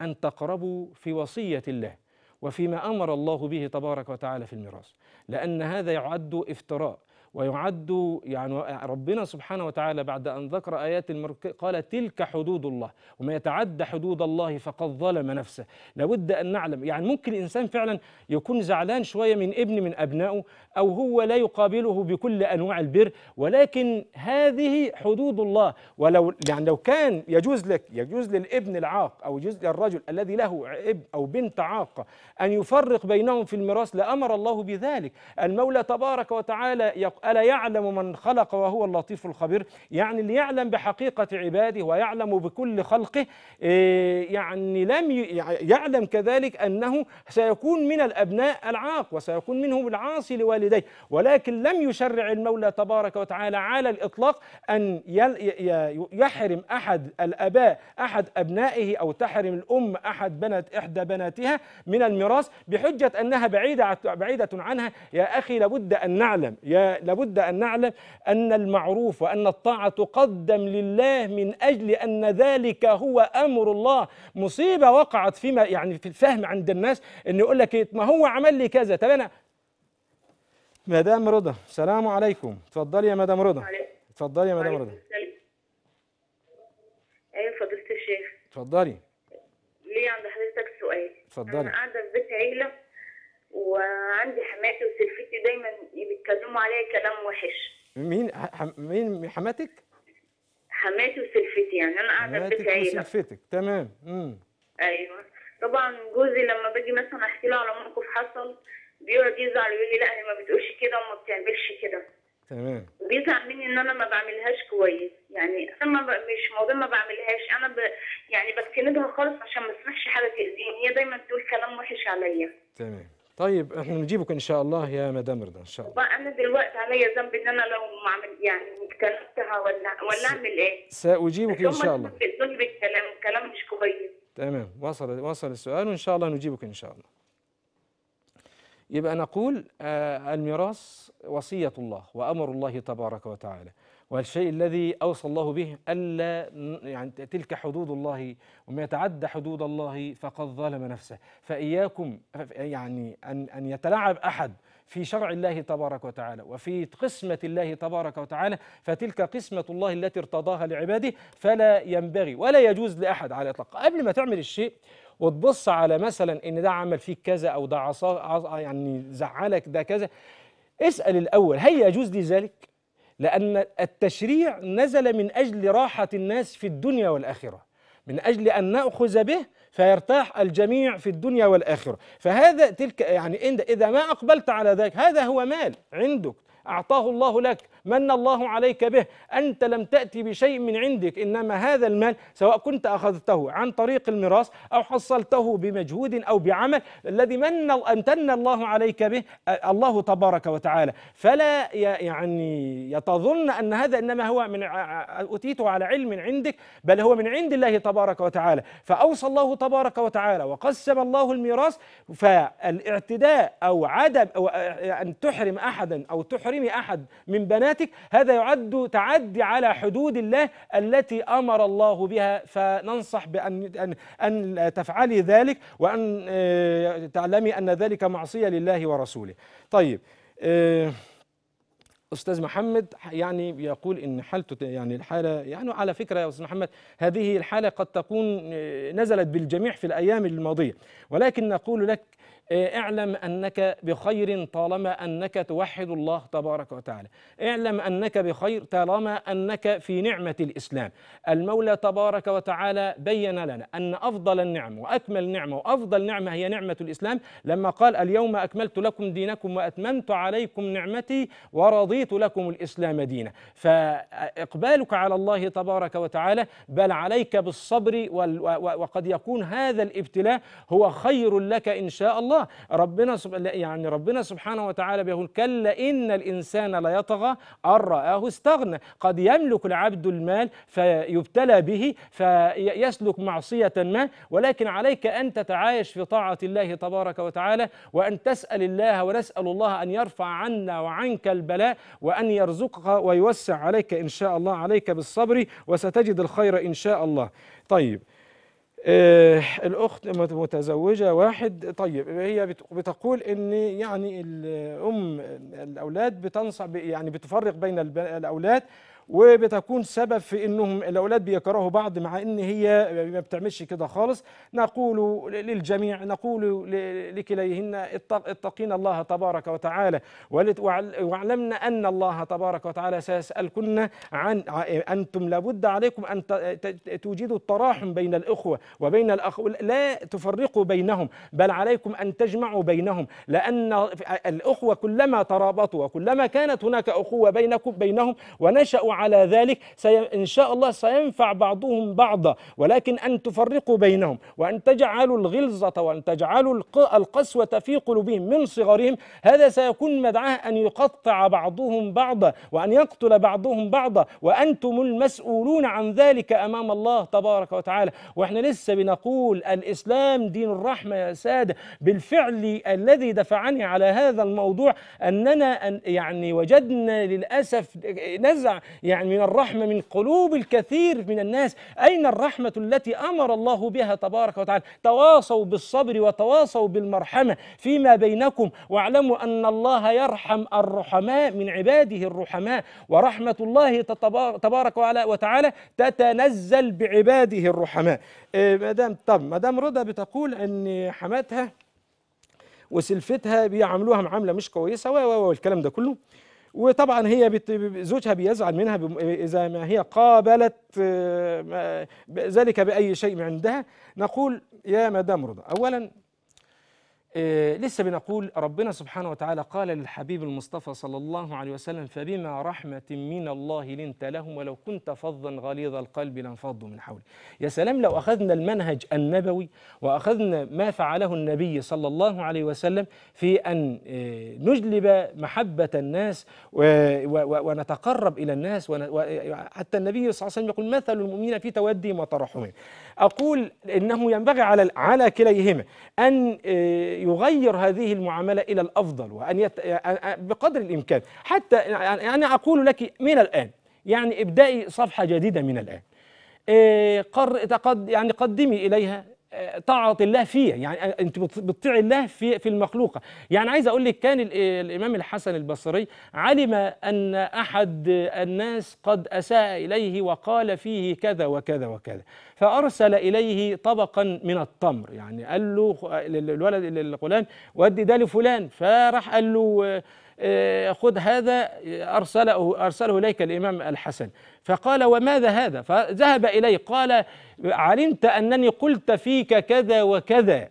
[SPEAKER 1] أن تقربوا في وصية الله وفيما امر الله به تبارك وتعالى في الميراث لان هذا يعد افتراء ويعد يعني ربنا سبحانه وتعالى بعد أن ذكر آيات المرك قال تلك حدود الله وما يتعدى حدود الله فقد ظلم نفسه لابد أن نعلم يعني ممكن الإنسان فعلا يكون زعلان شوية من ابن من أبنائه أو هو لا يقابله بكل أنواع البر ولكن هذه حدود الله ولو يعني لو كان يجوز لك يجوز للابن العاق أو يجوز للرجل الذي له اب أو بنت عاقة أن يفرق بينهم في الميراث لأمر الله بذلك المولى تبارك وتعالى ألا يعلم من خلق وهو اللطيف الخبير يعني اللي يعلم بحقيقة عباده ويعلم بكل خلقه إيه، يعني لم يعني يعلم كذلك أنه سيكون من الأبناء العاق وسيكون منهم العاصي لوالديه ولكن لم يشرع المولى تبارك وتعالى على الإطلاق أن يحرم أحد الأباء أحد أبنائه أو تحرم الأم أحد بنت إحدى بناتها من الميراث بحجة أنها بعيدة بعيدة عنها يا أخي لابد أن نعلم يا لابد أن نعلم أن المعروف وأن الطاعة تقدم لله من أجل أن ذلك هو أمر الله مصيبة وقعت فيما يعني في الفهم عند الناس أن يقول لك ما هو عمل لي كذا طب أنا مدام رضا السلام عليكم تفضلي يا مدام رضا تفضلي يا مدام رضا
[SPEAKER 2] ايوه فضيله الشيخ تفضلي ليه عند حضرتك سؤال تفضلي انا قاعده في بيت عيله وعندي حماتي وسلفتي دايما بيتكلموا عليا كلام وحش
[SPEAKER 1] مين حم... مين حماتك؟
[SPEAKER 2] حماتي وسلفتي يعني انا قاعده في بيت وسلفتك
[SPEAKER 1] تمام امم
[SPEAKER 2] ايوه طبعا جوزي لما باجي مثلا احكي له على موقف حصل بيقعد يزعل ويقول لي لا هي ما بتقولش كده وما بتعملش كده تمام بيزعل مني ان انا ما بعملهاش كويس يعني انا ما ب... مش موضوع ما بعملهاش انا ب... يعني بسكندها خالص عشان ما اسمحش حاجه تاذيني هي دايما تقول كلام وحش عليا
[SPEAKER 1] تمام طيب احنا نجيبك ان شاء الله يا مدام رضا ان شاء الله
[SPEAKER 2] انا دلوقتي عليا ذنب ان انا لو ما عملت يعني كلمتها ولا ولا اعمل ايه؟
[SPEAKER 1] ساجيبك ان شاء الله.
[SPEAKER 2] بتقولي بالكلام الكلام مش كويس.
[SPEAKER 1] تمام وصل وصل السؤال وان شاء الله نجيبك ان شاء الله. يبقى نقول آه، الميراث وصيه الله وامر الله تبارك وتعالى. والشيء الذي أوصى الله به ألا يعني تلك حدود الله ومن يتعدى حدود الله فقد ظلم نفسه فإياكم يعني أن أن يتلاعب أحد في شرع الله تبارك وتعالى وفي قسمة الله تبارك وتعالى فتلك قسمة الله التي ارتضاها لعباده فلا ينبغي ولا يجوز لأحد على الإطلاق قبل ما تعمل الشيء وتبص على مثلا إن ده عمل فيك كذا أو ده عصا يعني زعلك ده كذا اسأل الأول هل يجوز لي ذلك؟ لأن التشريع نزل من أجل راحة الناس في الدنيا والآخرة من أجل أن نأخذ به فيرتاح الجميع في الدنيا والآخرة فهذا تلك يعني إذا ما أقبلت على ذلك هذا هو مال عندك أعطاه الله لك من الله عليك به أنت لم تأتي بشيء من عندك إنما هذا المال سواء كنت أخذته عن طريق الميراث أو حصلته بمجهود أو بعمل الذي من امتن الله عليك به الله تبارك وتعالى فلا يعني يتظن أن هذا إنما هو من أتيته على علم عندك بل هو من عند الله تبارك وتعالى فأوصى الله تبارك وتعالى وقسم الله الميراث فالاعتداء أو عدم أو أن تحرم أحدا أو تحرمي أحد من بنات حياتك هذا يعد تعدي على حدود الله التي أمر الله بها فننصح بأن أن, أن تفعلي ذلك وأن آه، تعلمي أن ذلك معصية لله ورسوله طيب آه، استاذ محمد يعني يقول ان حالته يعني الحاله يعني على فكره يا استاذ محمد هذه الحاله قد تكون آه، نزلت بالجميع في الايام الماضيه ولكن نقول لك إيه، اعلم أنك بخير طالما أنك توحد الله تبارك وتعالى اعلم أنك بخير طالما أنك في نعمة الإسلام المولى تبارك وتعالى بين لنا أن أفضل النعم وأكمل نعمة وأفضل نعمة هي نعمة الإسلام لما قال اليوم أكملت لكم دينكم وأتممت عليكم نعمتي ورضيت لكم الإسلام دينا فإقبالك على الله تبارك وتعالى بل عليك بالصبر وقد يكون هذا الابتلاء هو خير لك إن شاء الله الله ربنا سب... يعني ربنا سبحانه وتعالى بيقول كلا إن الإنسان ليطغى أن رآه استغنى قد يملك العبد المال فيبتلى به فيسلك معصية ما ولكن عليك أن تتعايش في طاعة الله تبارك وتعالى وأن تسأل الله ونسأل الله أن يرفع عنا وعنك البلاء وأن يرزقك ويوسع عليك إن شاء الله عليك بالصبر وستجد الخير إن شاء الله طيب آه الاخت متزوجه واحد طيب هي بتقول ان يعني الام الاولاد بتنصح يعني بتفرق بين الاولاد وبتكون سبب في انهم الاولاد بيكرهوا بعض مع ان هي ما بتعملش كده خالص نقول للجميع نقول لكليهن اتقين الله تبارك وتعالى واعلمنا ان الله تبارك وتعالى سيسالكن عن انتم لابد عليكم ان توجدوا التراحم بين الاخوه وبين الأخ لا تفرقوا بينهم بل عليكم ان تجمعوا بينهم لان الاخوه كلما ترابطوا وكلما كانت هناك اخوه بينكم بينهم ونشأوا على ذلك سي... إن شاء الله سينفع بعضهم بعضا ولكن أن تفرقوا بينهم وأن تجعلوا الغلظة وأن تجعلوا القسوة في قلوبهم من صغرهم هذا سيكون مدعاه أن يقطع بعضهم بعضا وأن يقتل بعضهم بعضا وأنتم المسؤولون عن ذلك أمام الله تبارك وتعالى وإحنا لسه بنقول الإسلام دين الرحمة يا سادة بالفعل الذي دفعني على هذا الموضوع أننا أن يعني وجدنا للأسف نزع يعني من الرحمة من قلوب الكثير من الناس أين الرحمة التي أمر الله بها تبارك وتعالى تواصوا بالصبر وتواصوا بالمرحمة فيما بينكم واعلموا أن الله يرحم الرحماء من عباده الرحماء ورحمة الله تبارك وتعالى تتنزل بعباده الرحماء إيه، مدام طب مدام رضا بتقول أن حماتها وسلفتها بيعاملوها معاملة مش كويسة و والكلام ده كله وطبعا هي زوجها بيزعل منها اذا ما هي قابلت آه، ذلك باي شيء عندها نقول يا مدام رضا اولا آه، لسه بنقول ربنا سبحانه وتعالى قال للحبيب المصطفى صلى الله عليه وسلم فبما رحمة من الله لنت لهم ولو كنت فظا غليظ القلب لانفضوا من حولك يا سلام لو أخذنا المنهج النبوي وأخذنا ما فعله النبي صلى الله عليه وسلم في أن آه، نجلب محبة الناس ونتقرب إلى الناس حتى النبي صلى الله عليه وسلم يقول مثل المؤمنين في تودهم وترحمهم أقول إنه ينبغي على على كليهما أن آه، يغير هذه المعاملة إلى الأفضل وأن يت... آه، آه، بقدر الإمكان حتى أنا أقول لك من الآن يعني ابدأي صفحة جديدة من الآن قر... تقد... يعني قدمي إليها طاعة الله فيه يعني أنت بتطيع الله في في المخلوقة يعني عايز أقول لك كان الإمام الحسن البصري علم أن أحد الناس قد أساء إليه وقال فيه كذا وكذا وكذا فأرسل إليه طبقا من التمر يعني قال له للولد للغلام ودي ده لفلان فراح قال له آه، آه، خذ هذا آه، أرسله أرسله إليك الإمام الحسن فقال وماذا هذا فذهب إليه قال علمت أنني قلت فيك كذا وكذا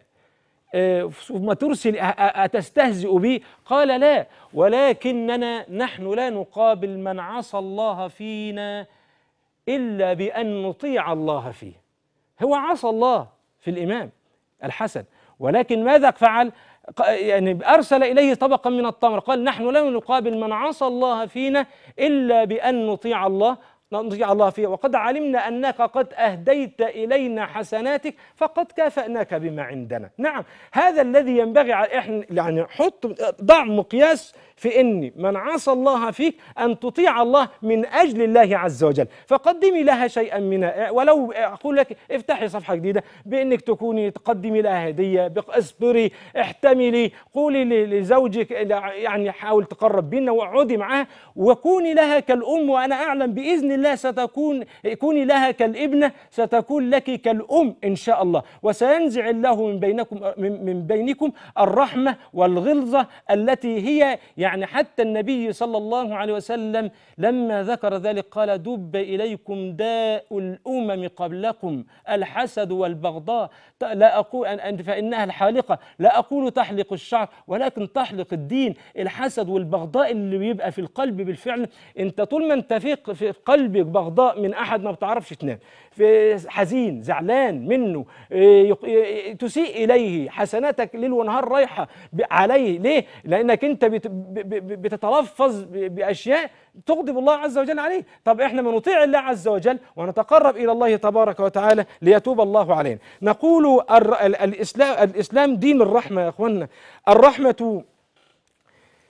[SPEAKER 1] آه، ثم ترسل أتستهزئ بي قال لا ولكننا نحن لا نقابل من عصى الله فينا إلا بأن نطيع الله فيه هو عصى الله في الإمام الحسن ولكن ماذا فعل يعني أرسل إليه طبقا من التمر قال نحن لا نقابل من عصى الله فينا إلا بأن نطيع الله لا نطيع الله فيها وقد علمنا أنك قد أهديت إلينا حسناتك فقد كافأناك بما عندنا نعم هذا الذي ينبغي على إحنا يعني حط ضع مقياس في أن من عصى الله فيك أن تطيع الله من أجل الله عز وجل فقدمي لها شيئا من ولو أقول لك افتحي صفحة جديدة بأنك تكوني تقدمي لها هدية اصبري احتملي قولي لزوجك يعني حاول تقرب بينا واقعدي معاه وكوني لها كالأم وأنا أعلم بإذن الله ستكون كوني لها كالابنة ستكون لك كالأم إن شاء الله وسينزع الله من بينكم من بينكم الرحمة والغلظة التي هي يعني يعني حتى النبي صلى الله عليه وسلم لما ذكر ذلك قال دب إليكم داء الأمم قبلكم الحسد والبغضاء لا أقول أن فإنها الحالقة لا أقول تحلق الشعر ولكن تحلق الدين الحسد والبغضاء اللي بيبقى في القلب بالفعل أنت طول ما أنت في قلبك بغضاء من أحد ما بتعرفش تنام في حزين زعلان منه آه، آه، تسيء إليه حسناتك ليل ونهار رايحة عليه ليه؟ لأنك أنت بتتلفظ باشياء تغضب الله عز وجل عليه طب احنا ما نطيع الله عز وجل ونتقرب الى الله تبارك وتعالى ليتوب الله علينا نقول الاسلام الاسلام دين الرحمه يا اخواننا الرحمه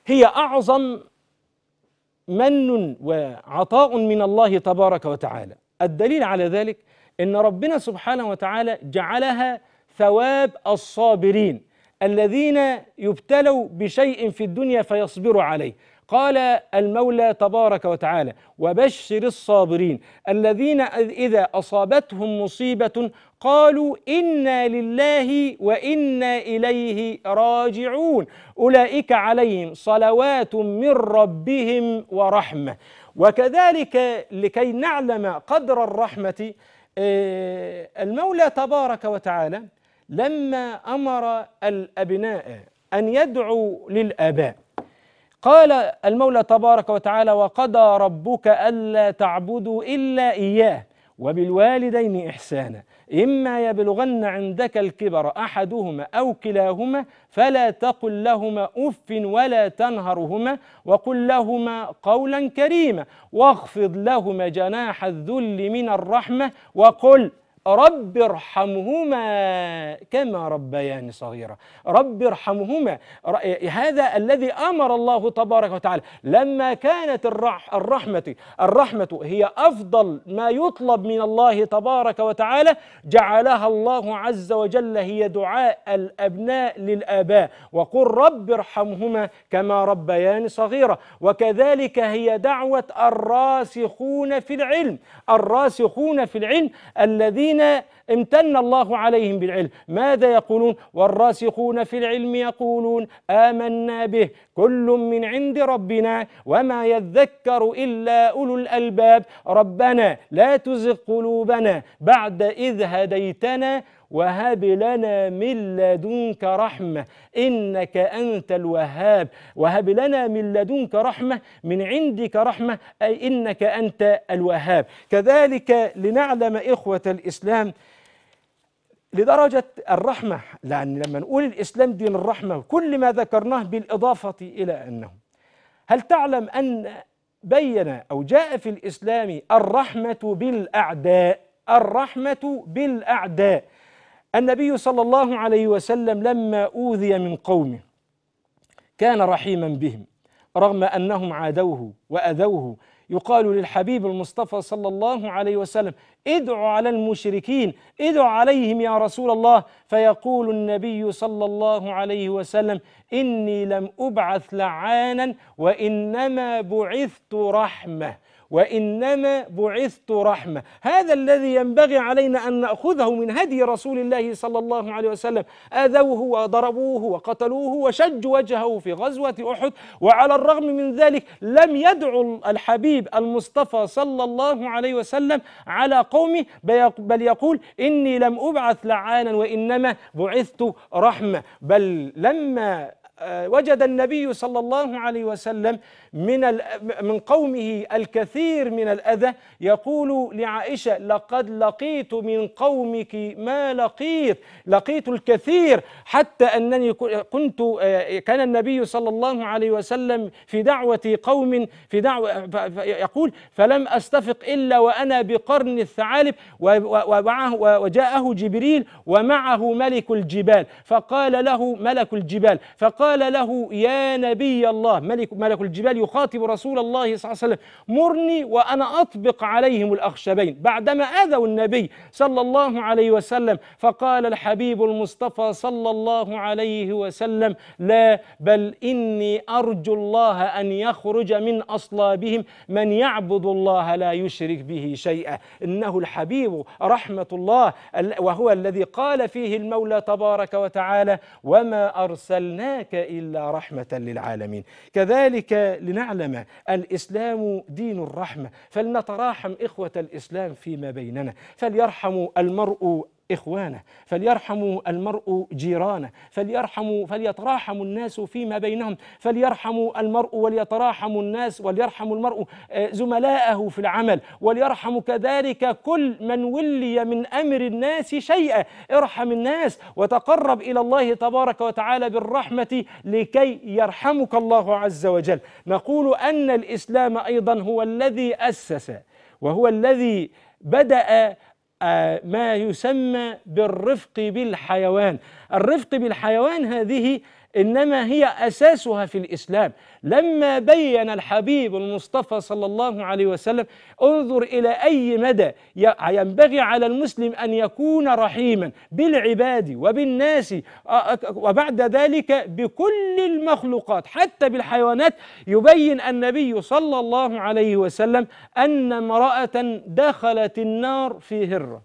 [SPEAKER 1] هي اعظم من وعطاء من الله تبارك وتعالى الدليل على ذلك ان ربنا سبحانه وتعالى جعلها ثواب الصابرين الذين يبتلوا بشيء في الدنيا فيصبروا عليه قال المولى تبارك وتعالى وبشر الصابرين الذين اذا اصابتهم مصيبه قالوا انا لله وانا اليه راجعون اولئك عليهم صلوات من ربهم ورحمه وكذلك لكي نعلم قدر الرحمه آه، المولى تبارك وتعالى لما أمر الأبناء أن يدعوا للآباء قال المولى تبارك وتعالى وقضى ربك ألا تعبدوا إلا إياه وبالوالدين إحسانا إما يبلغن عندك الكبر أحدهما أو كلاهما فلا تقل لهما أف ولا تنهرهما وقل لهما قولا كريما واخفض لهما جناح الذل من الرحمة وقل رب ارحمهما كما ربياني صغيرة رب ارحمهما هذا الذي أمر الله تبارك وتعالى لما كانت الرحمة الرحمة هي أفضل ما يطلب من الله تبارك وتعالى جعلها الله عز وجل هي دعاء الأبناء للآباء وقل رب ارحمهما كما ربياني صغيرة وكذلك هي دعوة الراسخون في العلم الراسخون في العلم الذين الذين امتن الله عليهم بالعلم ماذا يقولون والراسخون في العلم يقولون آمنا به كل من عند ربنا وما يذكر إلا أولو الألباب ربنا لا تزغ قلوبنا بعد إذ هديتنا وهب لنا من لدنك رحمة إنك أنت الوهاب وهب لنا من لدنك رحمة من عندك رحمة أي إنك أنت الوهاب كذلك لنعلم إخوة الإسلام لدرجة الرحمة لأن لما نقول الإسلام دين الرحمة كل ما ذكرناه بالإضافة إلى أنه هل تعلم أن بين أو جاء في الإسلام الرحمة بالأعداء الرحمة بالأعداء النبي صلى الله عليه وسلم لما أوذي من قومه كان رحيما بهم رغم أنهم عادوه وأذوه يقال للحبيب المصطفى صلى الله عليه وسلم ادع على المشركين ادع عليهم يا رسول الله فيقول النبي صلى الله عليه وسلم إني لم أبعث لعانا وإنما بعثت رحمة وإنما بعثت رحمة هذا الذي ينبغي علينا أن نأخذه من هدي رسول الله صلى الله عليه وسلم آذوه وضربوه وقتلوه وشجوا وجهه في غزوة أحد وعلى الرغم من ذلك لم يدعو الحبيب المصطفى صلى الله عليه وسلم على قومه بل يقول إني لم أبعث لعانا وإنما بعثت رحمة بل لما آه، وجد النبي صلى الله عليه وسلم من من قومه الكثير من الاذى يقول لعائشه لقد لقيت من قومك ما لقيت لقيت الكثير حتى انني كنت آه، كان النبي صلى الله عليه وسلم في دعوه قوم في دعوه يقول فلم استفق الا وانا بقرن الثعالب ومعه وجاءه جبريل ومعه ملك الجبال فقال له ملك الجبال فقال قال له يا نبي الله ملك, ملك الجبال يخاطب رسول الله صلى الله عليه وسلم مرني وأنا أطبق عليهم الأخشبين بعدما أذوا النبي صلى الله عليه وسلم فقال الحبيب المصطفى صلى الله عليه وسلم لا بل إني أرجو الله أن يخرج من أصلابهم من يعبد الله لا يشرك به شيئا إنه الحبيب رحمة الله وهو الذي قال فيه المولى تبارك وتعالى وما أرسلناك إلا رحمة للعالمين كذلك لنعلم الإسلام دين الرحمة فلنتراحم إخوة الإسلام فيما بيننا فليرحم المرء إخوانه فليرحم المرء جيرانه فليرحم فليتراحم الناس فيما بينهم فليرحم المرء وليتراحم الناس وليرحم المرء آه، زملائه في العمل وليرحم كذلك كل من ولي من أمر الناس شيئا ارحم الناس وتقرب إلى الله تبارك وتعالى بالرحمة لكي يرحمك الله عز وجل نقول أن الإسلام أيضا هو الذي أسس وهو الذي بدأ ما يسمى بالرفق بالحيوان الرفق بالحيوان هذه إنما هي أساسها في الإسلام لما بين الحبيب المصطفى صلى الله عليه وسلم انظر إلى أي مدى ينبغي على المسلم أن يكون رحيما بالعباد وبالناس وبعد ذلك بكل المخلوقات حتى بالحيوانات يبين النبي صلى الله عليه وسلم أن امرأة دخلت النار في هرة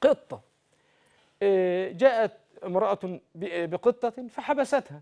[SPEAKER 1] قطة إيه، جاءت امرأة بقطة فحبستها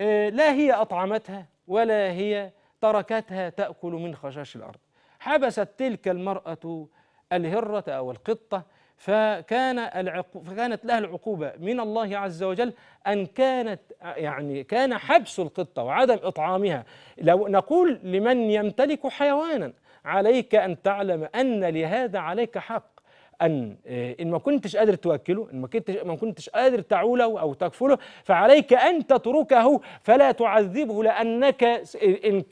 [SPEAKER 1] آه، لا هي أطعمتها ولا هي تركتها تأكل من خشاش الأرض حبست تلك المرأة الهرة أو القطة فكان العقو فكانت لها العقوبة من الله عز وجل أن كانت يعني كان حبس القطة وعدم إطعامها لو نقول لمن يمتلك حيوانا عليك أن تعلم أن لهذا عليك حق ان آه، ان ما كنتش قادر توكله ان ما كنتش ما كنتش قادر تعوله او تكفله فعليك ان تتركه فلا تعذبه لانك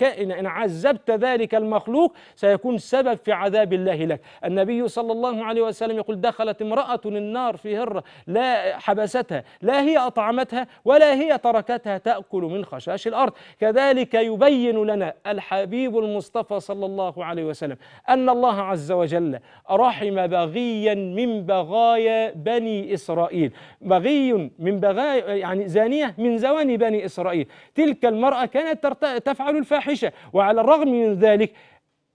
[SPEAKER 1] ان ان عذبت ذلك المخلوق سيكون سبب في عذاب الله لك النبي صلى الله عليه وسلم يقول دخلت امراه النار في هره لا حبستها لا هي اطعمتها ولا هي تركتها تاكل من خشاش الارض كذلك يبين لنا الحبيب المصطفى صلى الله عليه وسلم ان الله عز وجل رحم بغي بغيا من بغايا بني إسرائيل بغي من بغايا يعني زانية من زواني بني إسرائيل تلك المرأة كانت تفعل الفاحشة وعلى الرغم من ذلك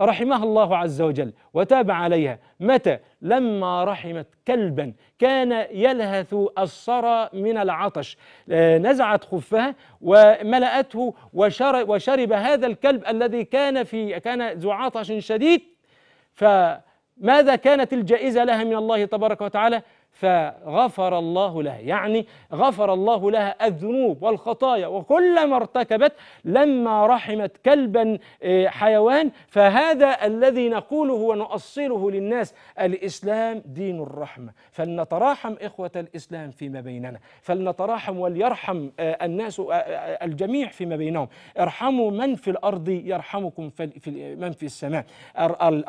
[SPEAKER 1] رحمها الله عز وجل وتاب عليها متى لما رحمت كلبا كان يلهث الصرى من العطش آه، نزعت خفها وملأته وشرب, وشرب هذا الكلب الذي كان في كان ذو عطش شديد ف ماذا كانت الجائزة لها من الله تبارك وتعالى فغفر الله لها يعني غفر الله لها الذنوب والخطايا وكل ما ارتكبت لما رحمت كلبا آه، حيوان فهذا الذي نقوله ونؤصله للناس الإسلام دين الرحمة فلنتراحم إخوة الإسلام فيما بيننا فلنتراحم وليرحم آه، الناس آه، الجميع فيما بينهم ارحموا من في الأرض يرحمكم من في السماء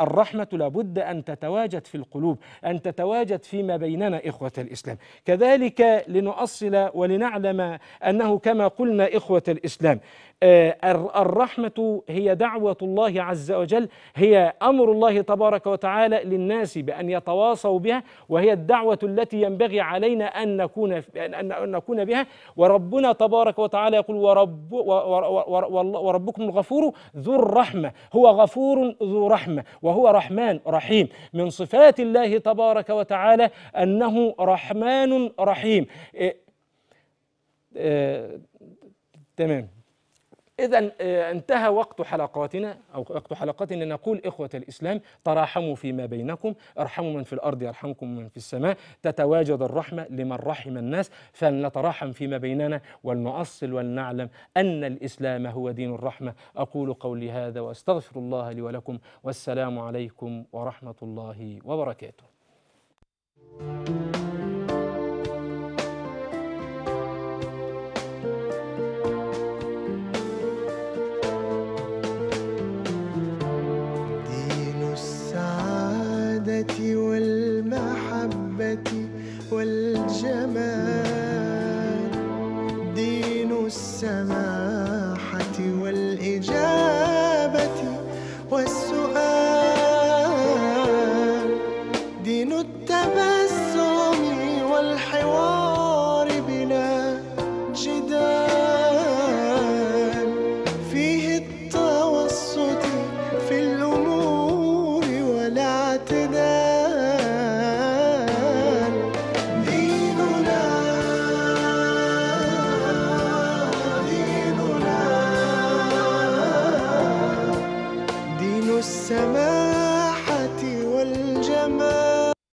[SPEAKER 1] الرحمة لابد أن تتواجد في القلوب أن تتواجد فيما بيننا إخوة الإسلام كذلك لنؤصل ولنعلم أنه كما قلنا إخوة الإسلام آه، الرحمة هي دعوة الله عز وجل هي أمر الله تبارك وتعالى للناس بأن يتواصوا بها وهي الدعوة التي ينبغي علينا أن نكون أن نكون بها وربنا تبارك وتعالى يقول ورب وربكم الغفور ذو الرحمة هو غفور ذو رحمة وهو رحمن رحيم من صفات الله تبارك وتعالى أنه رحمن رحيم إيه، إيه، تمام إذا آه، انتهى وقت حلقاتنا أو وقت حلقاتنا نقول إخوة الإسلام تراحموا فيما بينكم ارحموا من في الأرض يرحمكم من في السماء تتواجد الرحمة لمن رحم الناس فلنتراحم فيما بيننا ولنؤصل ولنعلم أن الإسلام هو دين الرحمة أقول قولي هذا وأستغفر الله لي ولكم والسلام عليكم ورحمة الله وبركاته
[SPEAKER 3] جمال دين السماء